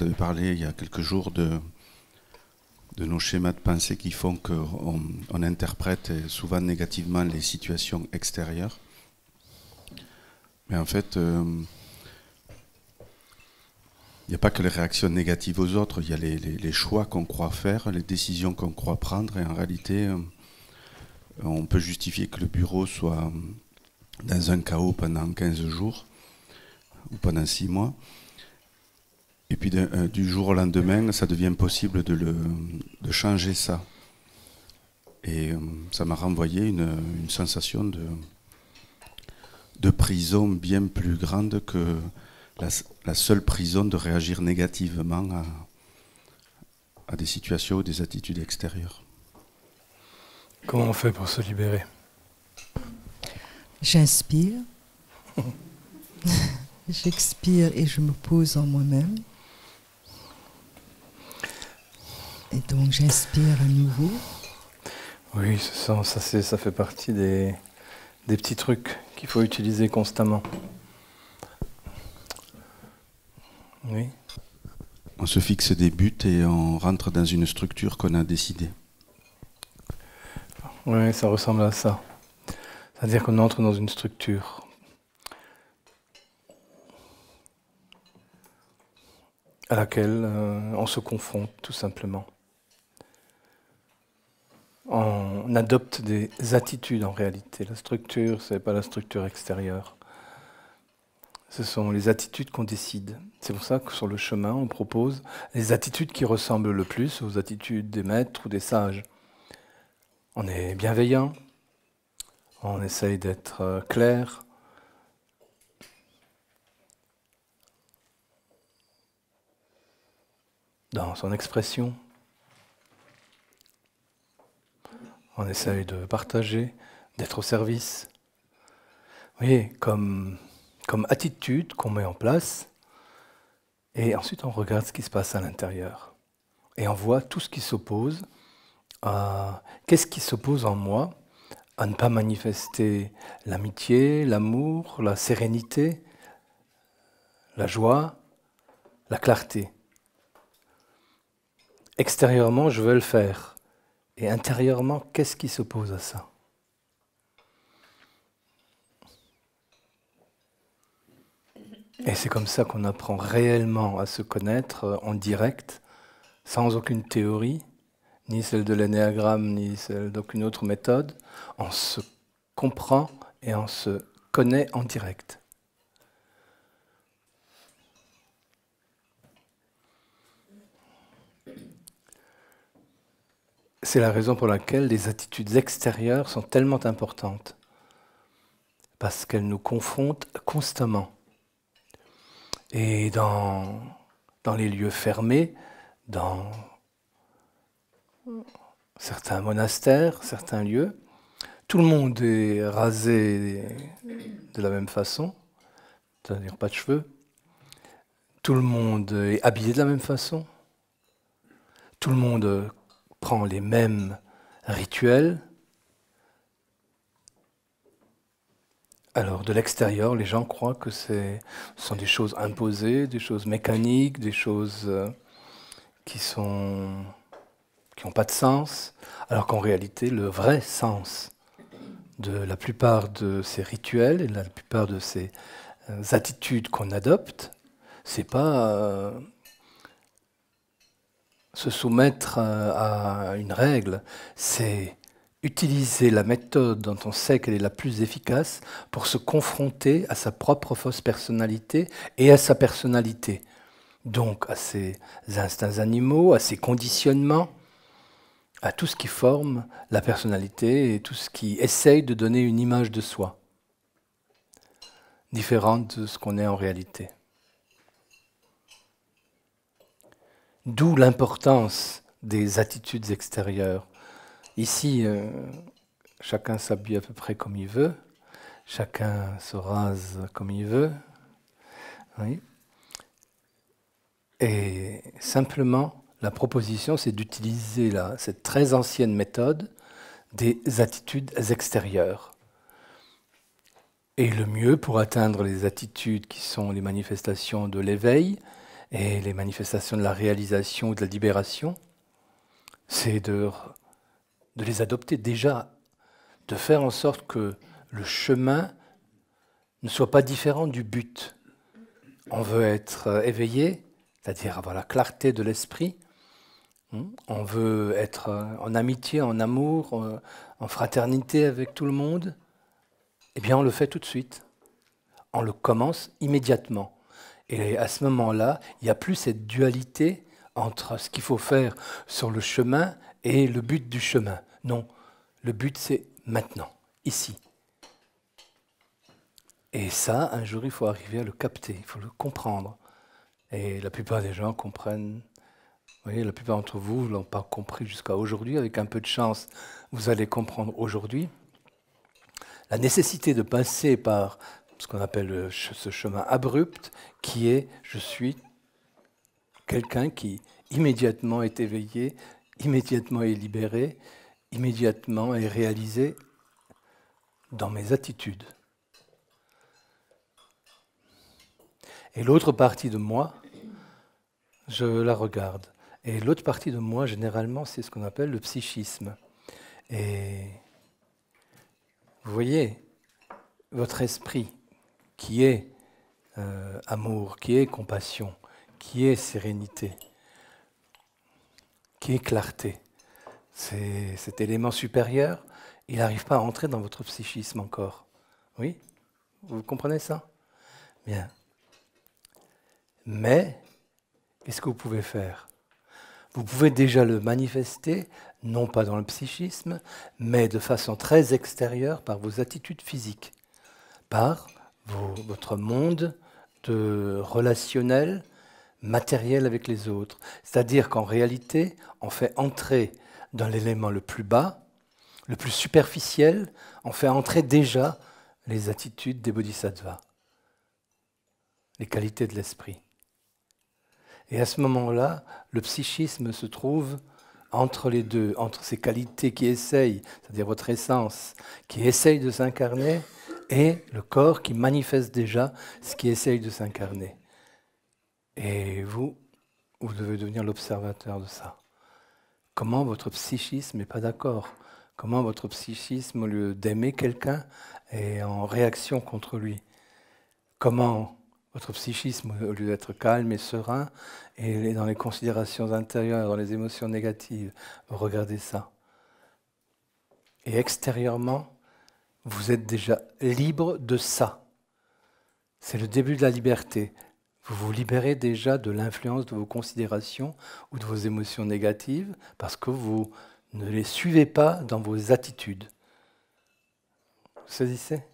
vous avez parlé il y a quelques jours de, nos schémas de pensée qui font qu'on interprète souvent négativement les situations extérieures. Mais en fait, euh, il n'y a pas que les réactions négatives aux autres, il y a les, choix qu'on croit faire, les décisions qu'on croit prendre, et en réalité, euh, on peut justifier que le bureau soit dans un chaos pendant 15 jours ou pendant 6 mois. Et puis euh, du jour au lendemain, ça devient possible de, changer ça. Et euh, ça m'a renvoyé une, sensation de, prison bien plus grande que la, seule prison de réagir négativement à des situations ou des attitudes extérieures. Comment on fait pour se libérer J'inspire, j'expire et je me pose en moi-même. Et donc j'inspire à nouveau. Oui, ça, fait partie des, petits trucs qu'il faut utiliser constamment. Oui. On se fixe des buts et on rentre dans une structure qu'on a décidée. Oui, ça ressemble à ça. C'est-à-dire qu'on entre dans une structure. à laquelle euh, on se confronte tout simplement on adopte des attitudes en réalité. La structure, ce n'est pas la structure extérieure. Ce sont les attitudes qu'on décide. C'est pour ça que sur le chemin, on propose les attitudes qui ressemblent le plus aux attitudes des maîtres ou des sages. On est bienveillant, on essaye d'être euh, clair. Dans son expression, on essaye de partager, d'être au service. Vous voyez, comme, comme attitude qu'on met en place, et ensuite on regarde ce qui se passe à l'intérieur. Et on voit tout ce qui s'oppose, à qu'est-ce qui s'oppose en moi à ne pas manifester l'amitié, l'amour, la sérénité, la joie, la clarté. Extérieurement, je veux le faire. Et intérieurement, qu'est-ce qui s'oppose à ça Et c'est comme ça qu'on apprend réellement à se connaître euh, en direct, sans aucune théorie, ni celle de l'anéagramme, ni celle d'aucune autre méthode. On se comprend et on se connaît en direct. c'est la raison pour laquelle les attitudes extérieures sont tellement importantes, parce qu'elles nous confrontent constamment. Et dans, dans les lieux fermés, dans certains monastères, certains lieux, tout le monde est rasé de la même façon, c'est-à-dire pas de cheveux. Tout le monde est habillé de la même façon. Tout le monde prend les mêmes rituels. Alors de l'extérieur, les gens croient que ce sont des choses imposées, des choses mécaniques, des choses euh, qui sont qui n'ont pas de sens, alors qu'en réalité, le vrai sens de la plupart de ces rituels et de la plupart de ces euh, attitudes qu'on adopte, c'est pas euh, se soumettre euh, à une règle, c'est utiliser la méthode dont on sait qu'elle est la plus efficace pour se confronter à sa propre fausse personnalité et à sa personnalité, donc à ses instincts animaux, à ses conditionnements, à tout ce qui forme la personnalité et tout ce qui essaye de donner une image de soi, différente de ce qu'on est en réalité. D'où l'importance des attitudes extérieures. Ici, euh, chacun s'habille à peu près comme il veut, chacun se rase comme il veut. Et simplement, la proposition, c'est d'utiliser cette très ancienne méthode des attitudes extérieures. Et le mieux pour atteindre les attitudes qui sont les manifestations de l'éveil, et les manifestations de la réalisation ou de la libération, c'est de, de les adopter déjà, de faire en sorte que le chemin ne soit pas différent du but. On veut être euh, éveillé, c'est-à-dire avoir la clarté de l'esprit. Hmm? On veut être euh, en amitié, en amour, euh, en fraternité avec tout le monde. Eh bien, on le fait tout de suite. On le commence immédiatement. Et à ce moment-là, il n'y a plus cette dualité entre ce qu'il faut faire sur le chemin et le but du chemin. Non, le but c'est maintenant, ici. Et ça, un jour, il faut arriver à le capter, il faut le comprendre. Et la plupart des gens comprennent. Vous voyez, la plupart d'entre vous ne l'ont pas compris jusqu'à aujourd'hui. Avec un peu de chance, vous allez comprendre aujourd'hui. La nécessité de passer par ce qu'on appelle euh, ce chemin abrupt, qui est je suis quelqu'un qui immédiatement est éveillé, immédiatement est libéré, immédiatement est réalisé dans mes attitudes. Et l'autre partie de moi, je la regarde. Et l'autre partie de moi, généralement, c'est ce qu'on appelle le psychisme. Et vous voyez, votre esprit, qui est euh, amour, qui est compassion, qui est sérénité, qui est clarté. cet élément supérieur, il n'arrive pas à entrer dans votre psychisme encore. Oui Vous comprenez ça Bien. Mais, qu'est-ce que vous pouvez faire Vous pouvez déjà le manifester, non pas dans le psychisme, mais de façon très extérieure par vos attitudes physiques, par votre monde de relationnel, matériel avec les autres. C'est-à-dire qu'en réalité, on fait entrer dans l'élément le plus bas, le plus superficiel, on fait entrer déjà les attitudes des bodhisattvas, les qualités de l'esprit. Et à ce moment-là, le psychisme se trouve entre les deux, entre ces qualités qui essayent, c'est-à-dire votre essence, qui essaye de s'incarner, et le corps qui manifeste déjà ce qui essaye de s'incarner. Et vous, vous devez devenir l'observateur de ça. Comment votre psychisme n'est pas d'accord Comment votre psychisme, au lieu d'aimer quelqu'un, est en réaction contre lui Comment votre psychisme, au lieu d'être calme et serein, et dans les considérations intérieures, dans les émotions négatives, regardez ça. Et extérieurement, vous êtes déjà libre de ça. C'est le début de la liberté. Vous vous libérez déjà de l'influence de vos considérations ou de vos émotions négatives parce que vous ne les suivez pas dans vos attitudes. Vous saisissez